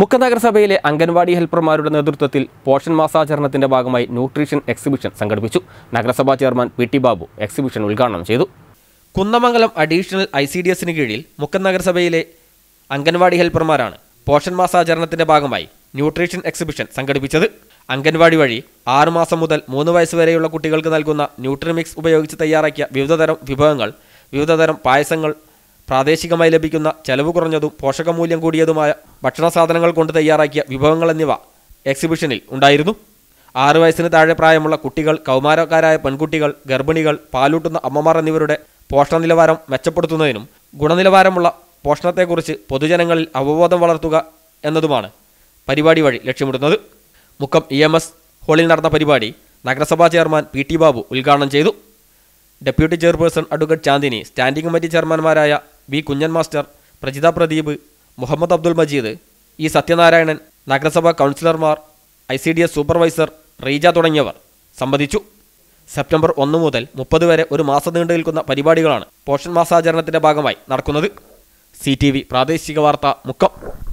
മുക്ക നഗരസഭയിലെ അംഗൻവാടി ഹെൽപ്പർമാരുടെ നേതൃത്വത്തിൽ പോഷൻ മാസാചരണത്തിന്റെ ഭാഗമായി ന്യൂട്രീഷൻ എക്സിബിഷൻ സംഘടിപ്പിച്ചു നഗരസഭാ chairman P T Babu exhibition ഉദ്ഘാടനം ചെയ്തു Kunnamangalam additional I C D എസിന് കീഴിൽ മുക്കം നഗരസഭയിലെ അംഗൻവാടി ഹെൽപ്പർമാരാണ് പോഷൻ മാസാചരണത്തിന്റെ ഭാഗമായി ന്യൂട്രീഷൻ എക്സിബിഷൻ സംഘടിപ്പിച്ചത് അംഗൻവാടി വഴി ആറുമാസം മുതൽ മൂന്ന് വയസ്സ് വരെയുള്ള കുട്ടികൾക്ക് നൽകുന്ന ന്യൂട്രിമിക്സ് ഉപയോഗിച്ച് തയ്യാറാക്കിയ വിവിധതരം വിഭവങ്ങൾ വിവിധതരം പായസങ്ങൾ പ്രാദേശികമായി ലഭിക്കുന്ന ചെലവ് കുറഞ്ഞതും പോഷകമൂല്യം കൂടിയതുമായ ഭക്ഷണ സാധനങ്ങൾ കൊണ്ട് തയ്യാറാക്കിയ വിഭവങ്ങൾ എന്നിവ എക്സിബിഷനിൽ ഉണ്ടായിരുന്നു ആറു വയസ്സിന് താഴെ പ്രായമുള്ള കുട്ടികൾ കൗമാരക്കാരായ പെൺകുട്ടികൾ ഗർഭിണികൾ പാലൂട്ടുന്ന അമ്മമാർ എന്നിവരുടെ പോഷണ നിലവാരം മെച്ചപ്പെടുത്തുന്നതിനും ഗുണനിലവാരമുള്ള പോഷണത്തെക്കുറിച്ച് പൊതുജനങ്ങളിൽ അവബോധം വളർത്തുക എന്നതുമാണ് പരിപാടി വഴി ലക്ഷ്യമിടുന്നത് മുക്കം ഇ എം എസ് ഹാളിൽ നടന്ന പരിപാടി നഗരസഭാ ചെയർമാൻ പി ടി ബാബു ഉദ്ഘാടനം ചെയ്തു deputy chairperson advocate Chandini standing committee ചെയർമാൻമാരായ V Kunhan master Prajitha Pradeep Muhammad Abdul Majeed E Sathyanarayanan നഗരസഭാ കൗൺസിലർമാർ I C D S supervisor Reeja തുടങ്ങിയവർ സംബന്ധിച്ചു സെപ്റ്റംബർ ഒന്ന് മുതൽ മുപ്പത് വരെ ഒരു മാസം നീണ്ടു നിൽക്കുന്ന പരിപാടികളാണ് പോഷൻ മാസാചരണത്തിന്റെ ഭാഗമായി നടക്കുന്നത് സി പ്രാദേശിക വാർത്ത മുക്കം